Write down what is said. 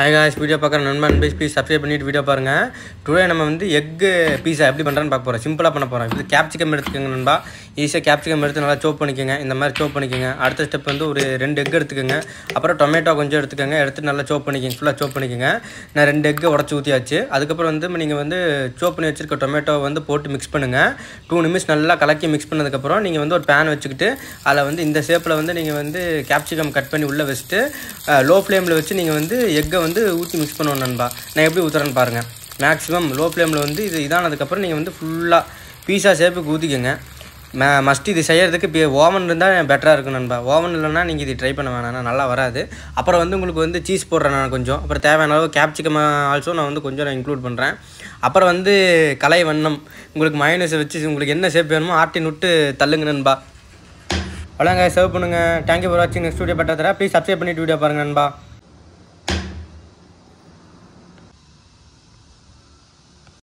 hi guys video பார்க்குற நண்பன் பேஸ் ப்ளீஸ் சப்ஸ்கிரைப் பண்ணிட்டு வீடியோ பாருங்கள் டுடே நம்ம வந்து எக்கு பீஸா எப்படி பண்ணுறான்னு பார்க்க போகிறோம் சிம்பிளாக பண்ண போகிறோம் இது கேப்சிகம் எடுத்துக்கோங்க நண்பா ஈஸியாக கேப்சிகம் எடுத்து நல்லா சோப் பண்ணிக்கோங்க இந்த மாதிரி சோப் பண்ணிக்கோங்க அடுத்த ஸ்டெப் வந்து ஒரு ரெண்டு எக் எடுத்துக்கோங்க அப்புறம் டொமேட்டோ கொஞ்சம் எடுத்துக்கோங்க எடுத்து நல்லா சோப் பண்ணிக்கோங்க ஃபுல்லாக சோப் பண்ணிக்கோங்க நான் ரெண்டு எக்கை உடச்சி ஊற்றியாச்சு அதுக்கப்புறம் வந்து நீங்கள் வந்து சோப் பண்ணி வச்சுருக்க டொமேட்டோ வந்து போட்டு மிக்ஸ் பண்ணுங்கள் டூ நிமிஷம் நல்லா கலக்கி மிக்ஸ் பண்ணதுக்கப்புறம் நீங்கள் வந்து ஒரு பேன் வச்சுக்கிட்டு அதில் வந்து இந்த ஷேப்பில் வந்து நீங்கள் வந்து கேப்சிகம் கட் பண்ணி உள்ளே வச்சுட்டு லோ ஃப்ளேமில் வச்சு நீங்கள் வந்து எக்கை வந்து ஊற்றி மிக்ஸ் பண்ணணும் நண்பா நான் எப்படி ஊற்றுறேன்னு பாருங்கள் மேக்ஸிமம் லோ ஃப்ளேமில் வந்து இது இதானதுக்கப்புறம் நீங்கள் வந்து ஃபுல்லாக பீஸா ஷேப்புக்கு ஊற்றிக்கோங்க மே மஸ்ட் இது செய்கிறதுக்கு இப்போ ஓவன் இருந்தால் பெட்டராக இருக்கும் நண்பா ஓவன் இல்லைன்னா நீங்கள் இது ட்ரை பண்ண வேணாம் நல்லா வராது அப்புறம் வந்து உங்களுக்கு வந்து சீஸ் போடுறேன் நான் கொஞ்சம் அப்புறம் தேவையான அளவு கேப்சிகம் ஆல்சோ நான் வந்து கொஞ்சம் நான் இன்க்ளூட் பண்ணுறேன் அப்புறம் வந்து கலை வண்ணம் உங்களுக்கு மைனஸ் வச்சு உங்களுக்கு என்ன ஷேப் வேணுமோ ஆட்டி நுட்டு தள்ளுங்க நண்பா வளங்க சர்வ் பண்ணுங்கள் தேங்க்யூ ஃபார் வாட்சிங் நெக்ஸ்ட் வீடியோ தர ப்ளீஸ் சப்ஸ்கிரைப் பண்ணிட்டு வீடியோ பாருங்கள் நண்பா